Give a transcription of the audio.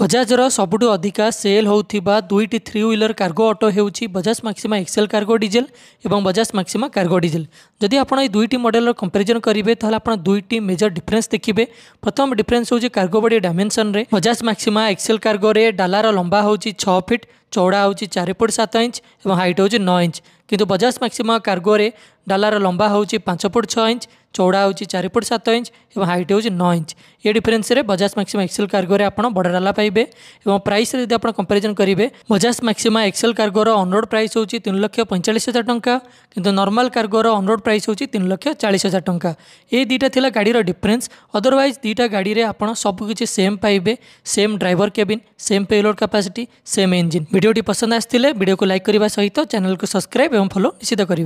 ବଜାଜର ସବୁଠୁ ଅଧିକା ସେଲ୍ ହେଉଥିବା ଦୁଇଟି ଥ୍ରୀ ହ୍ୱିଲର୍ କାର୍ଗୋ ଅଟୋ ହେଉଛି Bajaj Maxima XL cargo diesel ଏବଂ ବଜାଜ ମାକ୍ସିମା କାର୍ଗୋ ଡିଜେଲ୍ ଯଦି ଆପଣ ଏହି ଦୁଇଟି ମଡ଼େଲର କମ୍ପାରିଜନ୍ କରିବେ ତାହେଲେ ଆପଣ ଦୁଇଟି ମେଜର ଡିଫରେନ୍ସ ଦେଖିବେ ପ୍ରଥମ ଡିଫରେନ୍ସ ହେଉଛି କାର୍ଗୋ ବଡ଼ି ଡାଇମେନ୍ସନ୍ରେ ବଜାଜ ମାକ୍ସିମା ଏକ୍ସେଲ୍ କାର୍ଗୋରେ ଡାଲାର ଲମ୍ବା ହେଉଛି ଛଅ ଫିଟ୍ ଚଉଡ଼ା ହେଉଛି ଚାରି ଫୁଟ୍ ସାତ ଇଞ୍ଚ ଏବଂ ହାଇଟ୍ ହେଉଛି ନଅ ଇଞ୍ଚ କିନ୍ତୁ ବଜାଜ ମାକ୍ସିମା କାର୍ଗୋରେ ଡାଲାର ଲମ୍ବା ହେଉଛି ପାଞ୍ଚ ଫୁଟ୍ ଛଅ ଇଞ୍ଚ চৌড়া হচ্ছে চারি ফুট সাত ইঞ্চ এবং হাইট হচ্ছে ন ইঞ্চ ये ডিফরেন্সের বজাজ ম্যাক্সিমা এক্সেল কার্গোরে আপনার বড় ডালা পাইবে এবং প্রাইসে যদি আপনার কম্পারিজন করবে বজাজ ম্যাক্সিমা এক্সেল কার্গোর অনরোড প্রাইস হচ্ছে তিন লক্ষ পঁয়চাশ হাজার টঙ্কা কিন্তু নর্মাল কার্গোর অনরোড প্রাইস হচ্ছে তিন লক্ষ চাশ হাজার টঙ্কা এই দুইটা লা গাড়ির ডিফরেন্স অদরওয়াইজ দুইটা গাড়ি আপনার সবুকিছি সেম পাইবে same driver cabin same payload capacity same engine ভিডিওটি পসন্দ আসলে ভিডিওকে লাইক করা সহ চ্যানেলকে সবসক্রাইব এবং ফলো নিশ্চিত করবে